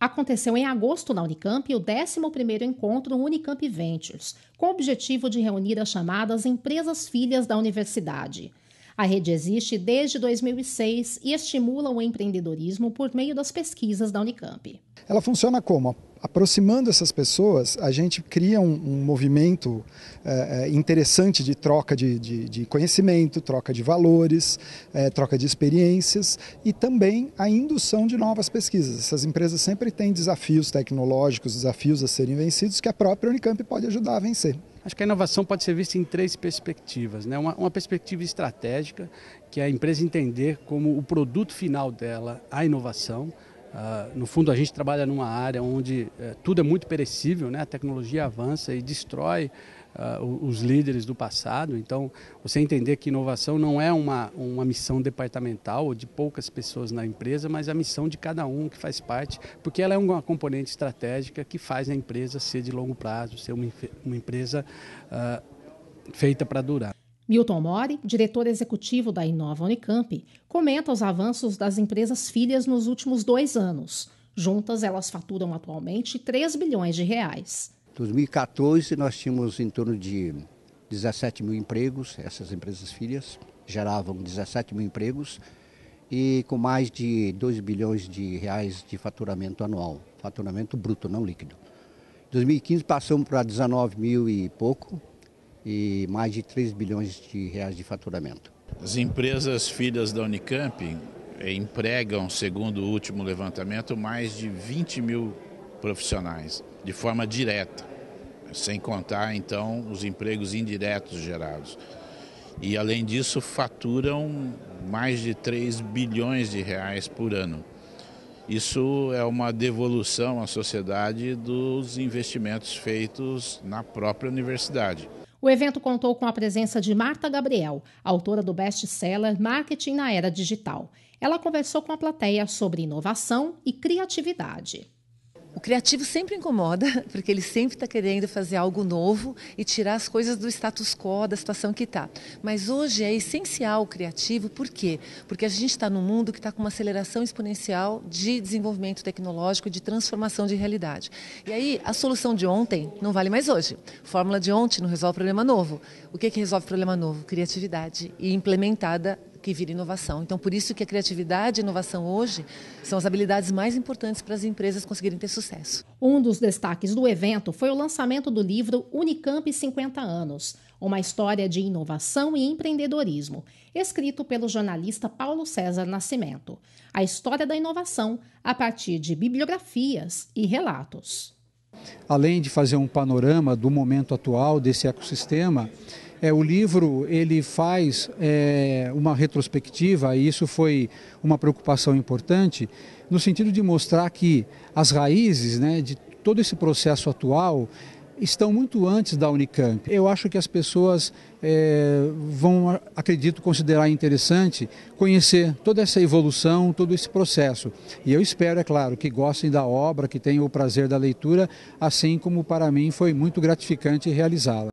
aconteceu em agosto na Unicamp o 11º encontro Unicamp Ventures, com o objetivo de reunir as chamadas empresas filhas da universidade – a rede existe desde 2006 e estimula o empreendedorismo por meio das pesquisas da Unicamp. Ela funciona como? aproximando essas pessoas, a gente cria um, um movimento é, é, interessante de troca de, de, de, conhecimento, troca de valores, é, troca de experiências e também a indução de novas pesquisas. Essas empresas sempre têm desafios tecnológicos, desafios a serem vencidos que a própria Unicamp pode ajudar a vencer. Acho que a inovação pode ser vista em três perspectivas. Né? Uma, uma, perspectiva estratégica, que é a empresa entender como o produto final dela, a inovação. Uh, no fundo, a gente trabalha numa área onde uh, tudo é muito perecível, né? a tecnologia avança e destrói uh, os líderes do passado. Então, você entender que inovação não é uma, uma missão departamental ou de poucas pessoas na empresa, mas a missão de cada um que faz parte, porque ela é uma componente estratégica que faz a empresa ser de longo prazo, ser uma, uma empresa ah, feita para durar. Milton Mori, diretor executivo da Inova Unicamp, comenta os avanços das empresas filhas nos últimos dois anos. Juntas, elas faturam atualmente 3 bilhões de reais. Em 2014, nós tínhamos em torno de 17 mil empregos, essas empresas filhas geravam 17 mil empregos e com mais de 2 bilhões de reais de faturamento anual, faturamento bruto, não líquido. Em 2015 passamos para 19 mil e pouco, e mais de 3 bilhões de reais de faturamento. As empresas filhas da Unicamp eh, empregam, segundo o último levantamento, mais de 20 mil profissionais, de forma direta, sem contar então os empregos indiretos gerados. E além disso, faturam mais de 3 bilhões de reais por ano. Isso é uma devolução à sociedade dos investimentos feitos na própria universidade. O evento contou com a presença de Marta Gabriel, autora do best-seller Marketing na Era Digital. Ela conversou com a plateia sobre inovação e criatividade. O criativo sempre incomoda, porque ele sempre está querendo fazer algo novo e tirar as coisas do status quo, da situação que está. Mas hoje é essencial o criativo, por quê? Porque a gente está num mundo que está com uma aceleração exponencial de desenvolvimento tecnológico, de transformação de realidade. E aí, a solução de ontem não vale mais hoje. Fórmula de ontem não resolve problema novo. O que, é que resolve problema novo? Criatividade e implementada que vira inovação. Então, por isso que a criatividade e a inovação hoje são as habilidades mais importantes para as empresas conseguirem ter sucesso. Um dos destaques do evento foi o lançamento do livro Unicamp 50 anos, uma história de inovação e empreendedorismo, escrito pelo jornalista Paulo César Nascimento. A história da inovação a partir de bibliografias e relatos. Além de fazer um panorama do momento atual desse ecossistema, é, o livro ele faz é, uma retrospectiva e isso foi uma preocupação importante no sentido de mostrar que as raízes né, de todo esse processo atual estão muito antes da Unicamp. Eu acho que as pessoas é, vão, acredito, considerar interessante conhecer toda essa evolução, todo esse processo. E eu espero, é claro, que gostem da obra, que tenham o prazer da leitura, assim como para mim foi muito gratificante realizá-la.